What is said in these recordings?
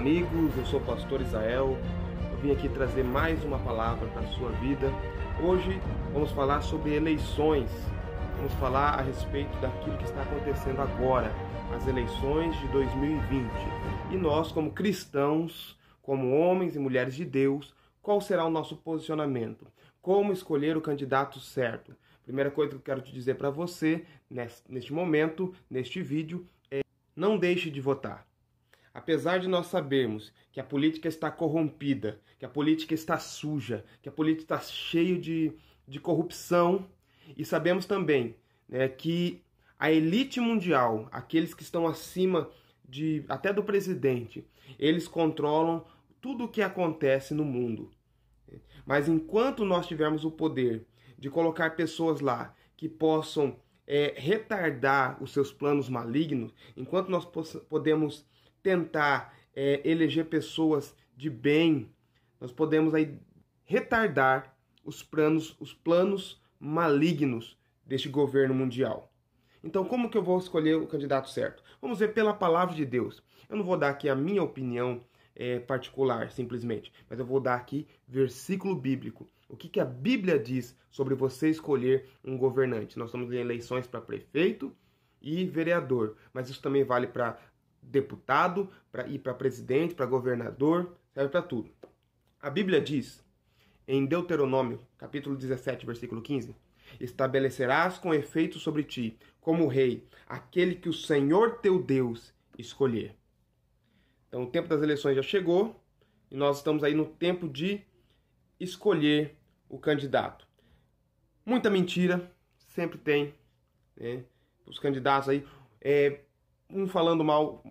amigos, eu sou o pastor Isael. Eu vim aqui trazer mais uma palavra para a sua vida. Hoje vamos falar sobre eleições. Vamos falar a respeito daquilo que está acontecendo agora, as eleições de 2020. E nós, como cristãos, como homens e mulheres de Deus, qual será o nosso posicionamento? Como escolher o candidato certo? Primeira coisa que eu quero te dizer para você neste momento, neste vídeo, é não deixe de votar. Apesar de nós sabermos que a política está corrompida, que a política está suja, que a política está cheia de, de corrupção, e sabemos também né, que a elite mundial, aqueles que estão acima de até do presidente, eles controlam tudo o que acontece no mundo. Mas enquanto nós tivermos o poder de colocar pessoas lá que possam é, retardar os seus planos malignos, enquanto nós podemos tentar é, eleger pessoas de bem, nós podemos aí retardar os planos, os planos malignos deste governo mundial. Então, como que eu vou escolher o candidato certo? Vamos ver pela palavra de Deus. Eu não vou dar aqui a minha opinião é, particular, simplesmente, mas eu vou dar aqui versículo bíblico. O que, que a Bíblia diz sobre você escolher um governante? Nós estamos em eleições para prefeito e vereador, mas isso também vale para deputado, para ir para presidente, para governador, serve para tudo. A Bíblia diz em Deuteronômio, capítulo 17, versículo 15: Estabelecerás com efeito sobre ti, como rei, aquele que o Senhor teu Deus escolher. Então, o tempo das eleições já chegou e nós estamos aí no tempo de escolher o candidato. Muita mentira, sempre tem, né? Os candidatos aí. É, um falando mal,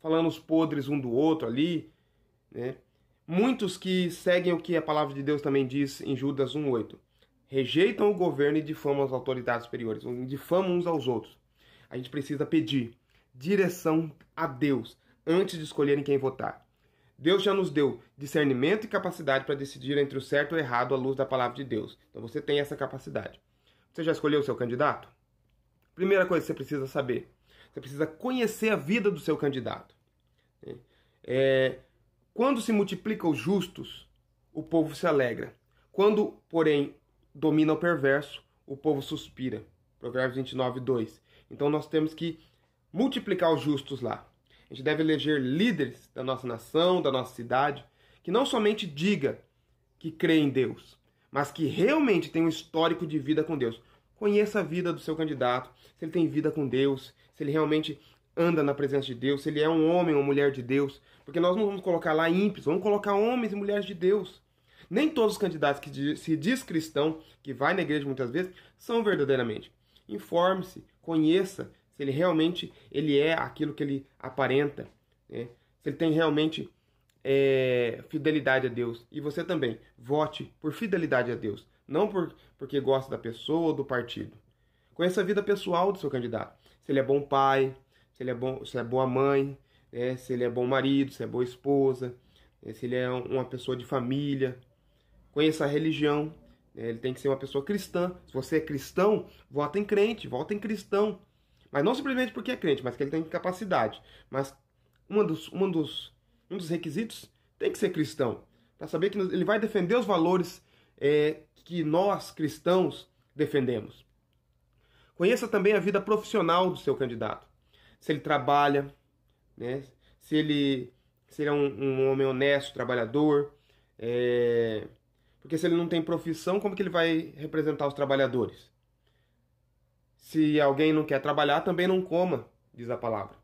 falando os podres um do outro ali, né? Muitos que seguem o que a palavra de Deus também diz em Judas 1:8. Rejeitam o governo e difamam as autoridades superiores, difamam uns aos outros. A gente precisa pedir direção a Deus antes de escolherem quem votar. Deus já nos deu discernimento e capacidade para decidir entre o certo e o errado à luz da palavra de Deus. Então você tem essa capacidade. Você já escolheu o seu candidato? Primeira coisa que você precisa saber: você precisa conhecer a vida do seu candidato. É, quando se multiplicam os justos, o povo se alegra. Quando, porém, domina o perverso, o povo suspira. Provérbios 29, 2. Então nós temos que multiplicar os justos lá. A gente deve eleger líderes da nossa nação, da nossa cidade, que não somente diga que crê em Deus, mas que realmente tem um histórico de vida com Deus. Conheça a vida do seu candidato, se ele tem vida com Deus, se ele realmente anda na presença de Deus, se ele é um homem ou mulher de Deus, porque nós não vamos colocar lá ímpios, vamos colocar homens e mulheres de Deus. Nem todos os candidatos que se diz cristão, que vai na igreja muitas vezes, são verdadeiramente. Informe-se, conheça se ele realmente ele é aquilo que ele aparenta, né? se ele tem realmente é, fidelidade a Deus. E você também, vote por fidelidade a Deus não por, porque gosta da pessoa ou do partido. Conheça a vida pessoal do seu candidato. Se ele é bom pai, se ele é, bom, se é boa mãe, né? se ele é bom marido, se é boa esposa, né? se ele é uma pessoa de família. Conheça a religião. Né? Ele tem que ser uma pessoa cristã. Se você é cristão, vota em crente, vota em cristão. Mas não simplesmente porque é crente, mas que ele tem capacidade. Mas uma dos, uma dos, um dos requisitos tem que ser cristão. Para saber que ele vai defender os valores é, que nós cristãos defendemos. Conheça também a vida profissional do seu candidato. Se ele trabalha, né? se, ele, será é um, um homem honesto, trabalhador. É... Porque se ele não tem profissão, como que ele vai representar os trabalhadores? Se alguém não quer trabalhar, também não coma, diz a palavra.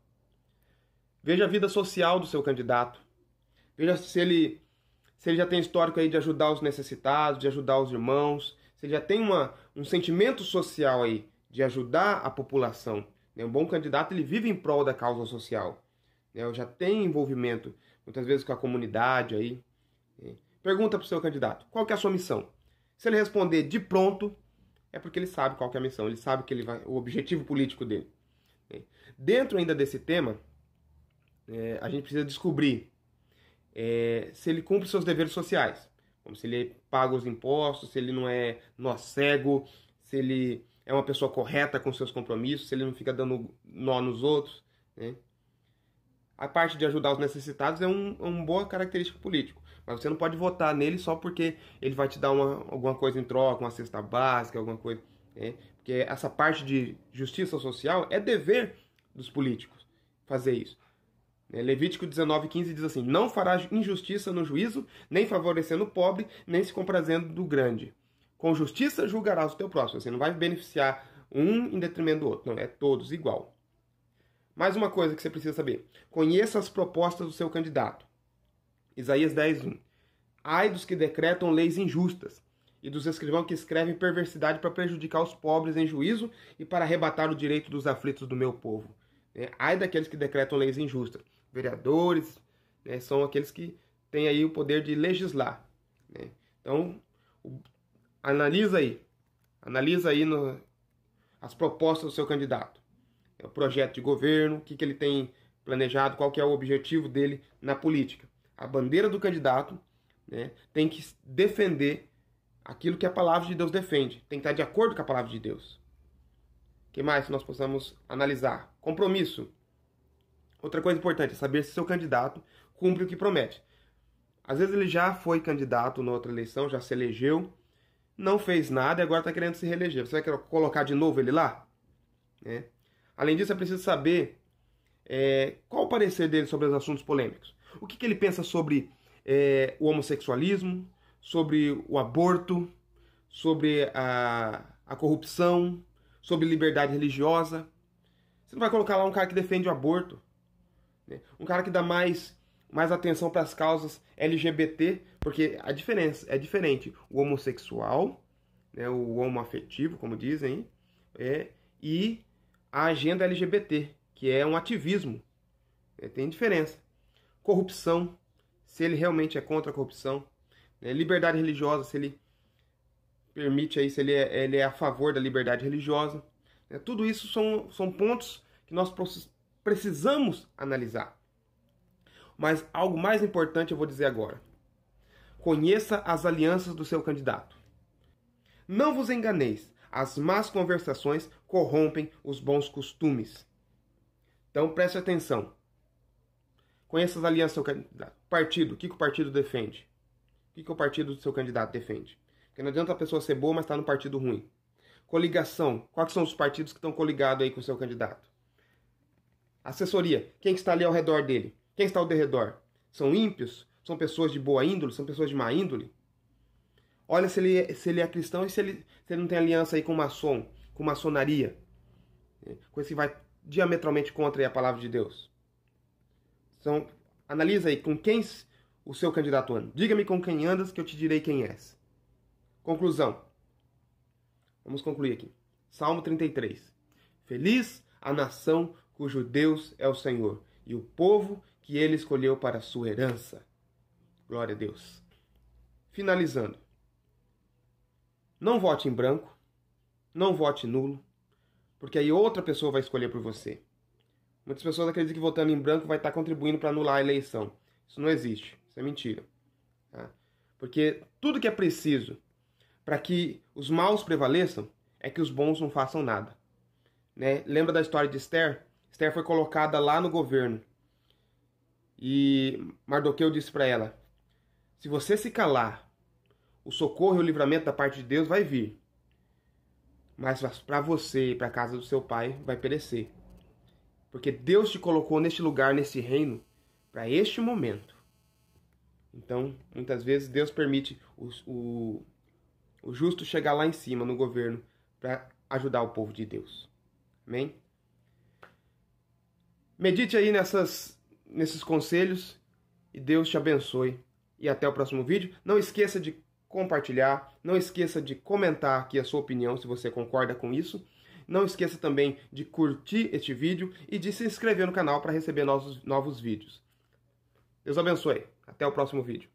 Veja a vida social do seu candidato. Veja se ele se ele já tem histórico aí de ajudar os necessitados, de ajudar os irmãos, se ele já tem uma, um sentimento social aí de ajudar a população. Né? Um bom candidato ele vive em prol da causa social. Né? Já tem envolvimento, muitas vezes, com a comunidade aí. Né? Pergunta para o seu candidato, qual que é a sua missão? Se ele responder de pronto, é porque ele sabe qual que é a missão, ele sabe que ele vai, o objetivo político dele. Né? Dentro ainda desse tema, é, a gente precisa descobrir é, se ele cumpre seus deveres sociais, como se ele é paga os impostos, se ele não é nó é cego, se ele é uma pessoa correta com seus compromissos, se ele não fica dando nó nos outros. Né? A parte de ajudar os necessitados é um, é uma boa característica político. Mas você não pode votar nele só porque ele vai te dar uma, alguma coisa em troca, uma cesta básica, alguma coisa. Né? Porque essa parte de justiça social é dever dos políticos fazer isso. É, Levítico 19,15 diz assim: Não farás injustiça no juízo, nem favorecendo o pobre, nem se comprazendo do grande. Com justiça julgarás o teu próximo. Você assim, não vai beneficiar um em detrimento do outro. Não, é todos igual. Mais uma coisa que você precisa saber: conheça as propostas do seu candidato. Isaías 10:1. Ai dos que decretam leis injustas e dos escrivão que escrevem perversidade para prejudicar os pobres em juízo e para arrebatar o direito dos aflitos do meu povo. É, ai daqueles que decretam leis injustas vereadores, né, são aqueles que têm aí o poder de legislar. Né? Então, analisa aí, analisa aí no, as propostas do seu candidato, é o projeto de governo, o que, que ele tem planejado, qual que é o objetivo dele na política. A bandeira do candidato né, tem que defender aquilo que a palavra de Deus defende, tem que estar de acordo com a palavra de Deus. O que mais nós possamos analisar? Compromisso. Outra coisa importante é saber se seu candidato cumpre o que promete. Às vezes ele já foi candidato na outra eleição, já se elegeu, não fez nada e agora está querendo se reeleger. Você vai colocar de novo ele lá? É. Além disso, é preciso saber é, qual o parecer dele sobre os assuntos polêmicos. O que, que ele pensa sobre é, o homossexualismo, sobre o aborto, sobre a, a corrupção, sobre liberdade religiosa. Você não vai colocar lá um cara que defende o aborto. Né? Um cara que dá mais, mais atenção para as causas LGBT, porque a diferença é diferente. O homossexual, né, o homoafetivo, como dizem, é, e a agenda LGBT, que é um ativismo. Né? tem diferença. Corrupção, se ele realmente é contra a corrupção. Né? Liberdade religiosa, se ele permite aí, se ele é, ele é a favor da liberdade religiosa. Né? Tudo isso são, são pontos que nós precisamos analisar. Mas algo mais importante eu vou dizer agora. Conheça as alianças do seu candidato. Não vos enganeis, as más conversações corrompem os bons costumes. Então preste atenção. Conheça as alianças do seu candidato. Partido, o que, que o partido defende? O que, que o partido do seu candidato defende? Porque não adianta a pessoa ser boa, mas estar tá no partido ruim. Coligação, quais são os partidos que estão coligados aí com o seu candidato? Assessoria. Quem que está ali ao redor dele? Quem está ao derredor? São ímpios? São pessoas de boa índole? São pessoas de má índole? Olha se ele, se ele é cristão e se ele, se ele não tem aliança aí com maçom, com maçonaria. Né? Coisa que vai diametralmente contra a palavra de Deus. Então, analisa aí com quem o seu candidato anda. Diga-me com quem andas que eu te direi quem és. Conclusão. Vamos concluir aqui. Salmo 33. Feliz a nação cujo Deus é o Senhor, e o povo que ele escolheu para sua herança. Glória a Deus. Finalizando. Não vote em branco, não vote nulo, porque aí outra pessoa vai escolher por você. Muitas pessoas acreditam que votando em branco vai estar contribuindo para anular a eleição. Isso não existe, isso é mentira. Tá? Porque tudo que é preciso para que os maus prevaleçam é que os bons não façam nada. Né? Lembra da história de Esther? Esther foi colocada lá no governo. E Mardoqueu disse para ela: Se você se calar, o socorro e o livramento da parte de Deus vai vir. Mas para você e para a casa do seu pai vai perecer. Porque Deus te colocou neste lugar, nesse reino, para este momento. Então, muitas vezes, Deus permite o, o, o justo chegar lá em cima no governo para ajudar o povo de Deus. Amém? Medite aí nessas, nesses conselhos e Deus te abençoe. E até o próximo vídeo. Não esqueça de compartilhar, não esqueça de comentar aqui a sua opinião se você concorda com isso. Não esqueça também de curtir este vídeo e de se inscrever no canal para receber novos, novos vídeos. Deus abençoe. Até o próximo vídeo.